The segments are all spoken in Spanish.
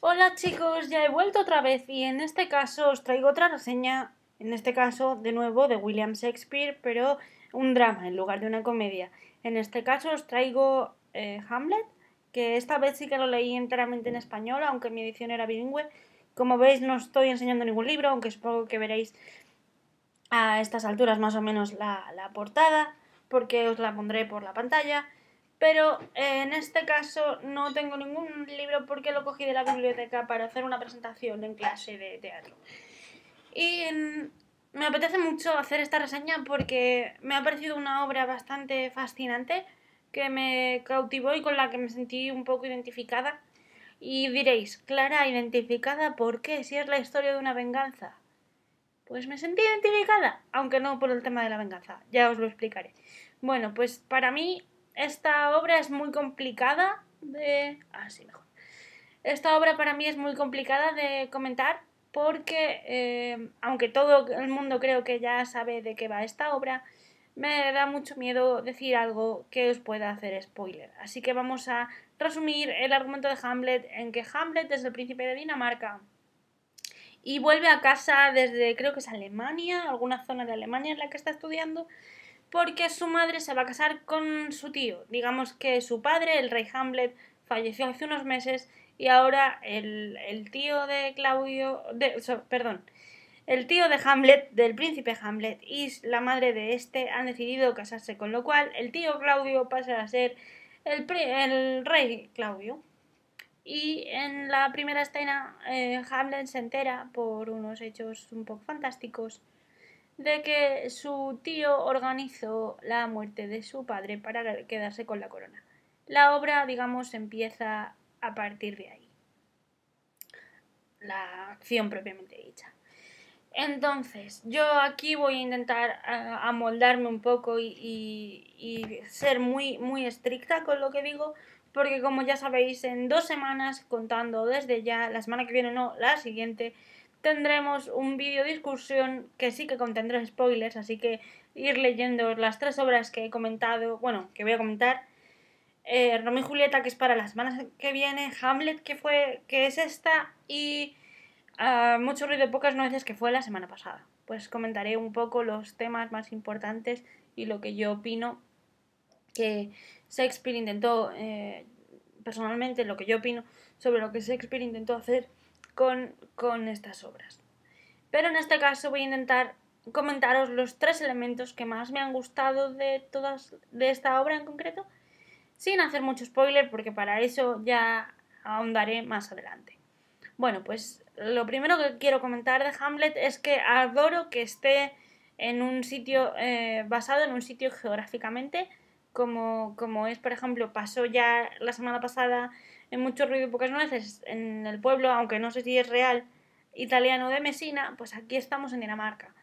Hola chicos, ya he vuelto otra vez y en este caso os traigo otra reseña, en este caso de nuevo de William Shakespeare, pero un drama en lugar de una comedia. En este caso os traigo eh, Hamlet, que esta vez sí que lo leí enteramente en español, aunque mi edición era bilingüe. Como veis no estoy enseñando ningún libro, aunque supongo que veréis a estas alturas más o menos la, la portada, porque os la pondré por la pantalla pero eh, en este caso no tengo ningún libro porque lo cogí de la biblioteca para hacer una presentación en clase de teatro. Y mm, me apetece mucho hacer esta reseña porque me ha parecido una obra bastante fascinante que me cautivó y con la que me sentí un poco identificada. Y diréis, Clara, ¿identificada por qué? Si es la historia de una venganza. Pues me sentí identificada, aunque no por el tema de la venganza, ya os lo explicaré. Bueno, pues para mí esta obra es muy complicada de... Ah, sí, mejor. Esta obra para mí es muy complicada de comentar porque, eh, aunque todo el mundo creo que ya sabe de qué va esta obra, me da mucho miedo decir algo que os pueda hacer spoiler. Así que vamos a resumir el argumento de Hamlet en que Hamlet es el príncipe de Dinamarca y vuelve a casa desde, creo que es Alemania, alguna zona de Alemania en la que está estudiando, porque su madre se va a casar con su tío. Digamos que su padre, el rey Hamlet, falleció hace unos meses y ahora el, el tío de Claudio, de, perdón, el tío de Hamlet, del príncipe Hamlet, y la madre de este han decidido casarse, con lo cual el tío Claudio pasa a ser el, el rey Claudio. Y en la primera escena, eh, Hamlet se entera, por unos hechos un poco fantásticos, de que su tío organizó la muerte de su padre para quedarse con la corona. La obra, digamos, empieza a partir de ahí. La acción propiamente dicha. Entonces, yo aquí voy a intentar eh, amoldarme un poco y, ser muy, muy estricta con lo que digo, porque como ya sabéis, en dos semanas, contando desde ya, la semana que viene no, la siguiente, tendremos un vídeo discusión que sí que contendrá spoilers, así que ir leyendo las tres obras que he comentado, bueno, que voy a comentar. Eh, Romeo y Julieta, que es para la semana que viene, Hamlet, que fue, que es esta, y ah, Mucho ruido de pocas nueces, que fue la semana pasada. Pues comentaré un poco los temas más importantes y lo que yo opino que Shakespeare intentó, eh, personalmente, lo que yo opino sobre lo que Shakespeare intentó hacer con, estas obras. Pero en este caso voy a intentar comentaros los tres elementos que más me han gustado de todas de esta obra en concreto, sin hacer mucho spoiler, porque para eso ya ahondaré más adelante. Bueno, pues lo primero que quiero comentar de Hamlet es que adoro que esté en un sitio eh, basado en un sitio geográficamente como, es, por ejemplo, pasó ya la semana pasada en mucho ruido y pocas nueces en el pueblo, aunque no sé si es real, italiano de Mesina, pues aquí estamos en Dinamarca.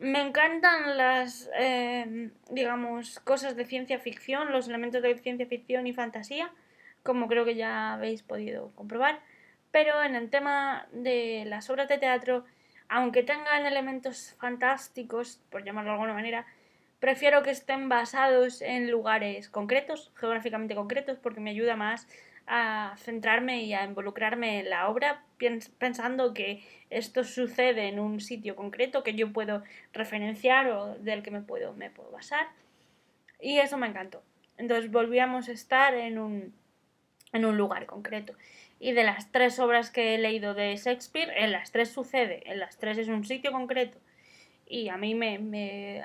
Me encantan las, eh, digamos, cosas de ciencia ficción, los elementos de ciencia ficción y fantasía, como creo que ya habéis podido comprobar, pero en el tema de las obras de teatro, aunque tengan elementos fantásticos, por llamarlo de alguna manera, prefiero que estén basados en lugares concretos, geográficamente concretos, porque me ayuda más a centrarme y a involucrarme en la obra pensando que esto sucede en un sitio concreto que yo puedo referenciar o del que me puedo, me puedo basar. Y eso me encantó. Entonces volvíamos a estar en un, en un lugar concreto. Y de las tres obras que he leído de Shakespeare, en las tres sucede, en las tres es un sitio concreto. Y a mí me, me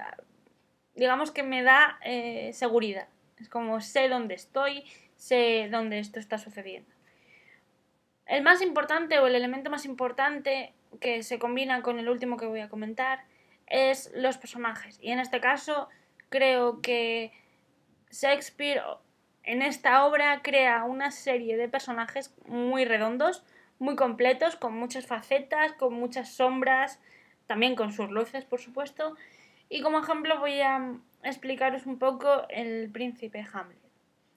digamos que me da eh, seguridad. Es como sé dónde estoy, sé dónde esto está sucediendo. El más importante o el elemento más importante que se combina con el último que voy a comentar es los personajes. Y en este caso creo que Shakespeare en esta obra crea una serie de personajes muy redondos, muy completos, con muchas facetas, con muchas sombras, también con sus luces, por supuesto, y como ejemplo voy a explicaros un poco el príncipe Hamlet.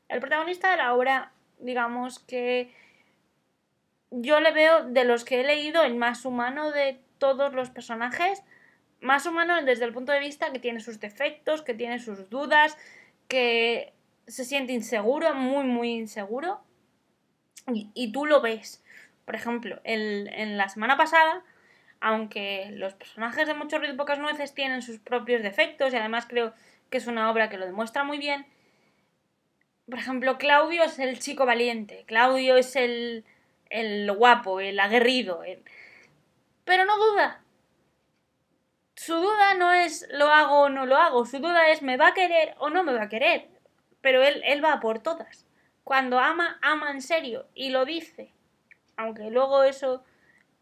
El protagonista de la obra, digamos que yo le veo de los que he leído el más humano de todos los personajes, más humano desde el punto de vista que tiene sus defectos, que tiene sus dudas, que se siente inseguro, muy, muy inseguro. Y, tú lo ves. Por ejemplo, en la semana pasada aunque los personajes de Mucho Ruido y Pocas Nueces tienen sus propios defectos y además creo que es una obra que lo demuestra muy bien, por ejemplo, Claudio es el chico valiente, Claudio es el, el guapo, el aguerrido, pero no duda. Su duda no es lo hago o no lo hago, su duda es me va a querer o no me va a querer, pero él, él va por todas. Cuando ama, ama en serio y lo dice, aunque luego eso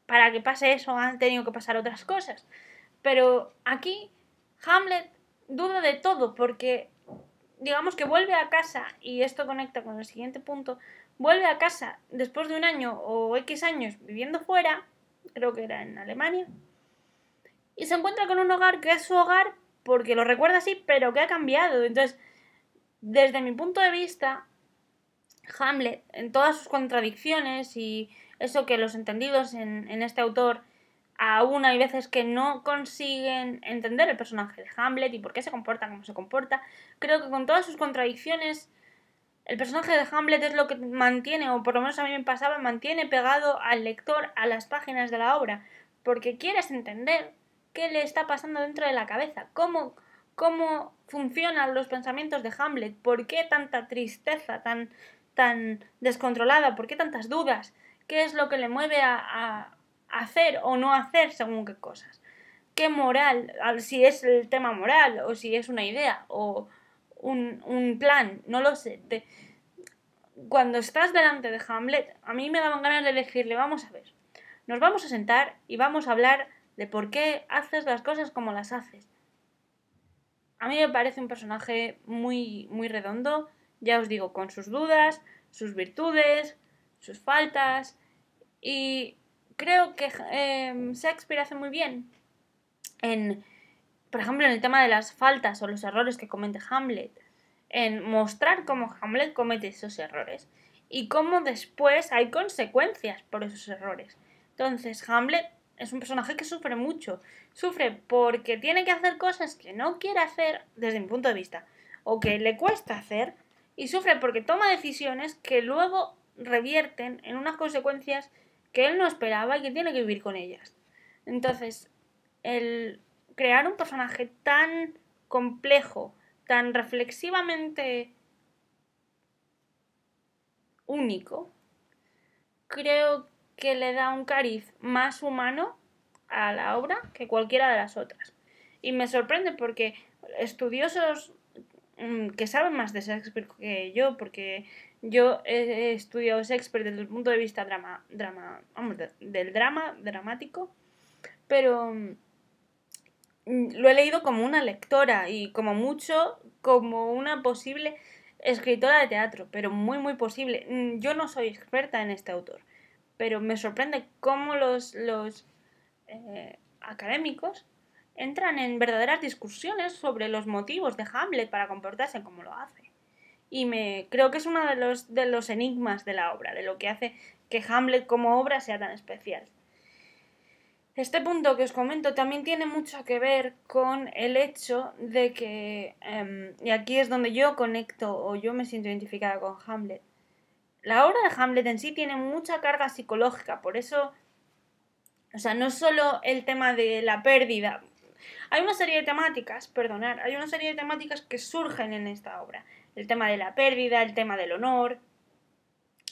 para que pase eso han tenido que pasar otras cosas. Pero aquí Hamlet duda de todo porque digamos que vuelve a casa y esto conecta con el siguiente punto, vuelve a casa después de un año o X años viviendo fuera, creo que era en Alemania, y se encuentra con un hogar que es su hogar porque lo recuerda así, pero que ha cambiado. Entonces, desde mi punto de vista, Hamlet, en todas sus contradicciones y eso que los entendidos en, este autor aún hay veces que no consiguen entender el personaje de Hamlet y por qué se comporta como se comporta. Creo que con todas sus contradicciones, el personaje de Hamlet es lo que mantiene, o por lo menos a mí me pasaba, mantiene pegado al lector a las páginas de la obra, porque quieres entender qué le está pasando dentro de la cabeza, cómo, cómo funcionan los pensamientos de Hamlet, por qué tanta tristeza tan, tan descontrolada, por qué tantas dudas qué es lo que le mueve a, hacer o no hacer según qué cosas. ¿Qué moral? Si es el tema moral o si es una idea o un, plan, no lo sé. cuando estás delante de Hamlet, a mí me daban ganas de elegirle, vamos a ver, nos vamos a sentar y vamos a hablar de por qué haces las cosas como las haces. A mí me parece un personaje muy, muy redondo, ya os digo, con sus dudas, sus virtudes, sus faltas y creo que em, Shakespeare hace muy bien en, por ejemplo, en el tema de las faltas o los errores que comete Hamlet, en mostrar cómo Hamlet comete esos errores y cómo después hay consecuencias por esos errores. Entonces, Hamlet es un personaje que sufre mucho. Sufre porque tiene que hacer cosas que no quiere hacer desde mi punto de vista o que le cuesta hacer y sufre porque toma decisiones que luego revierten en unas consecuencias que él no esperaba y que tiene que vivir con ellas. Entonces, el crear un personaje tan complejo, tan reflexivamente único, creo que le da un cariz más humano a la obra que cualquiera de las otras. Y me sorprende porque estudiosos mm, que saben más de Shakespeare que yo, porque yo he estudiado Shakespeare desde el punto de vista drama, drama, del drama dramático, pero mm, mm, lo he leído como una lectora y como mucho como una posible escritora de teatro, pero muy muy posible. Mm, yo no soy experta en este autor, pero me sorprende cómo los, los eh, académicos entran en verdaderas discusiones sobre los motivos de Hamlet para comportarse como lo hace y me creo que es uno de los, de los enigmas de la obra, de lo que hace que Hamlet como obra sea tan especial. Este punto que os comento también tiene mucho que ver con el hecho de que, em, y aquí es donde yo conecto o yo me siento identificada con Hamlet, la obra de Hamlet en sí tiene mucha carga psicológica, por eso, o sea, no solo el tema de la pérdida, hay una serie de temáticas, perdonar, hay una serie de temáticas que surgen en esta obra el tema de la pérdida, el tema del honor,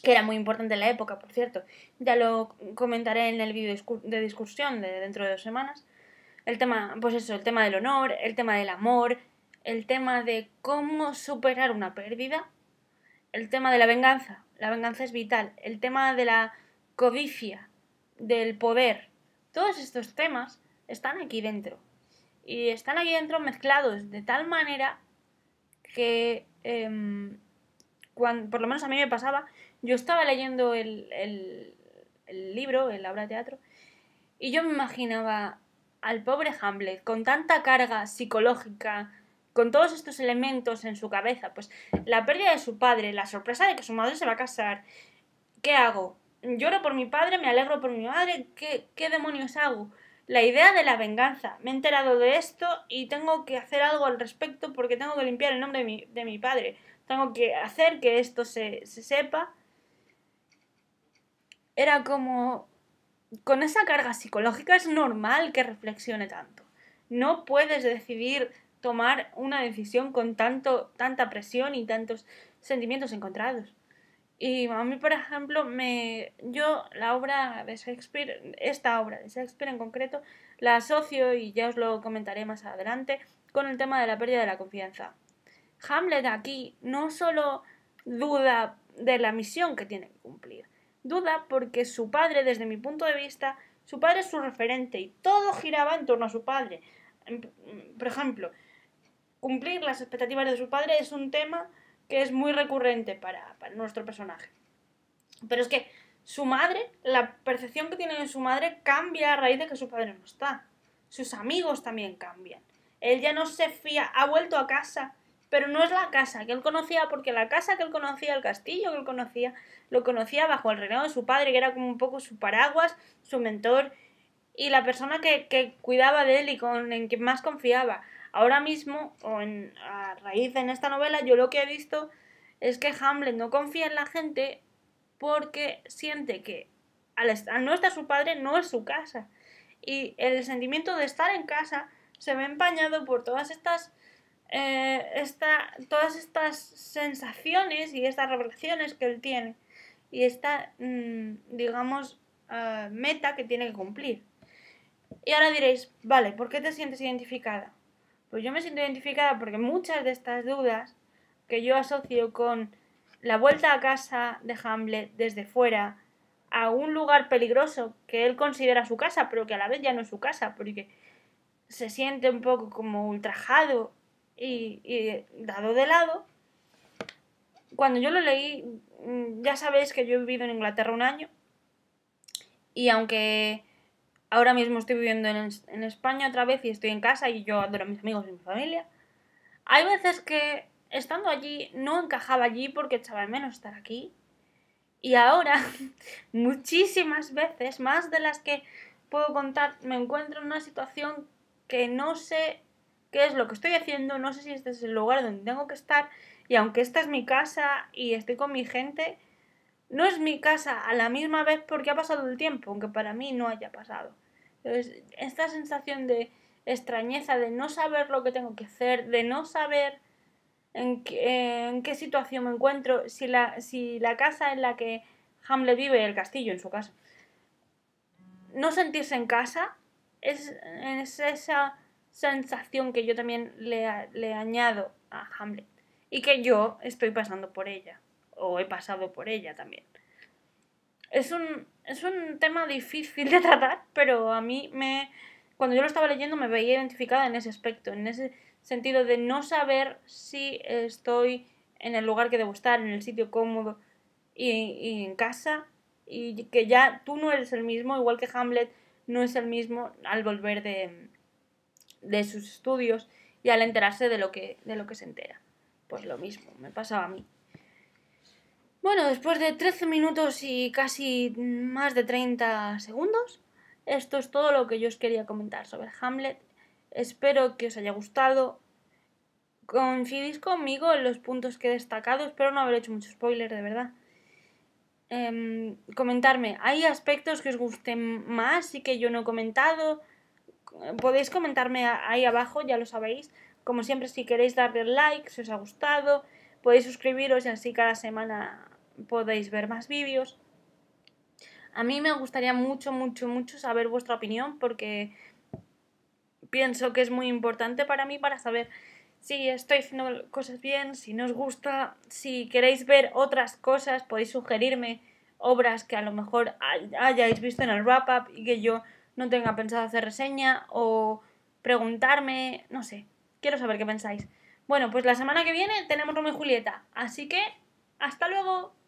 que era muy importante en la época, por cierto. Ya lo comentaré en el vídeo de discusión de dentro de dos semanas. El tema, pues eso, el tema del honor, el tema del amor, el tema de cómo superar una pérdida, el tema de la venganza, la venganza es vital, el tema de la codicia, del poder, todos estos temas están aquí dentro. Y están aquí dentro mezclados de tal manera que Em, por lo menos a mí me pasaba, yo estaba leyendo el, libro, el obra de teatro, y yo me imaginaba al pobre Hamlet con tanta carga psicológica, con todos estos elementos en su cabeza, pues la pérdida de su padre, la sorpresa de que su madre se va a casar, ¿qué hago? ¿Lloro por mi padre? ¿Me alegro por mi madre? qué demonios hago? la idea de la venganza. Me he enterado de esto y tengo que hacer algo al respecto porque tengo que limpiar el nombre de mi, padre. Tengo que hacer que esto se, se sepa. Era como... Con esa carga psicológica es normal que reflexione tanto. No puedes decidir tomar una decisión con tanto, tanta presión y tantos sentimientos encontrados. Y a mí, por ejemplo, me, yo la obra de Shakespeare, esta obra de Shakespeare en concreto, la asocio, y ya os lo comentaré más adelante, con el tema de la pérdida de la confianza. Hamlet aquí no solo duda de la misión que tiene que cumplir, duda porque su padre, desde mi punto de vista, su padre es su referente y todo giraba en torno a su padre. Em, por ejemplo, cumplir las expectativas de su padre es un tema que es muy recurrente para, nuestro personaje. Pero es que su madre, la percepción que tiene de su madre cambia a raíz de que su padre no está. Sus amigos también cambian. Él ya no se fía, ha vuelto a casa, pero no es la casa que él conocía, porque la casa que él conocía, el castillo que él conocía, lo conocía bajo el reinado de su padre, que era como un poco su paraguas, su mentor y la persona que, cuidaba de él y con, en quien más confiaba. Ahora mismo, o en, a raíz de esta novela, yo lo que he visto es que Hamlet no confía en la gente porque siente que al, no estar su padre no es su casa. Y el sentimiento de estar en casa se ve empañado por todas estas eh, todas estas sensaciones y estas revelaciones que él tiene y esta, mm, digamos, eh, meta que tiene que cumplir. Y ahora diréis, vale, ¿por qué te sientes identificada? Pues yo me siento identificada porque muchas de estas dudas que yo asocio con la vuelta a casa de Hamlet desde fuera a un lugar peligroso que él considera su casa, pero que a la vez ya no es su casa, porque se siente un poco como ultrajado y, dado de lado. Cuando yo lo leí, mm, ya sabéis que yo he vivido en Inglaterra un año, y aunque ahora mismo estoy viviendo en, España otra vez y estoy en casa y yo adoro a mis amigos y mi familia. Hay veces que estando allí no encajaba allí porque echaba de menos estar aquí. Y ahora, muchísimas veces, más de las que puedo contar, me encuentro en una situación que no sé qué es lo que estoy haciendo, no sé si este es el lugar donde tengo que estar y aunque esta es mi casa y estoy con mi gente, no es mi casa a la misma vez porque ha pasado el tiempo, aunque para mí no haya pasado esta sensación de extrañeza, de no saber lo que tengo que hacer, de no saber en qué, situación me encuentro, si la, si la casa en la que Hamlet vive, el castillo en su casa, no sentirse en casa, es, esa sensación que yo también le, le añado a Hamlet y que yo estoy pasando por ella o he pasado por ella también. Es un, es un tema difícil de tratar, pero a mí me... Cuando yo lo estaba leyendo me veía identificada en ese aspecto, en ese sentido de no saber si estoy en el lugar que debo estar, en el sitio cómodo y, en casa, y que ya tú no eres el mismo, igual que Hamlet no es el mismo al volver de, de sus estudios y al enterarse de lo que, de lo que se entera. Pues lo mismo, me pasaba a mí. Bueno, después de 13 minutos y casi más de 30 segundos, esto es todo lo que yo os quería comentar sobre Hamlet. Espero que os haya gustado. Coincidís conmigo en los puntos que he destacado. Espero no haber hecho mucho spoiler, de verdad. Em, comentarme, ¿hay aspectos que os gusten más y que yo no he comentado? Podéis comentarme ahí abajo, ya lo sabéis. Como siempre, si queréis darle like, si os ha gustado, podéis suscribiros y así cada semana podéis ver más vídeos. A mí me gustaría mucho, mucho, mucho saber vuestra opinión porque pienso que es muy importante para mí para saber si estoy haciendo cosas bien, si no os gusta, si queréis ver otras cosas, podéis sugerirme obras que a lo mejor hayáis visto en el wrap-up y que yo no tenga pensado hacer reseña o preguntarme, no sé, quiero saber qué pensáis. Bueno, pues la semana que viene tenemos Romeo y Julieta, así que hasta luego.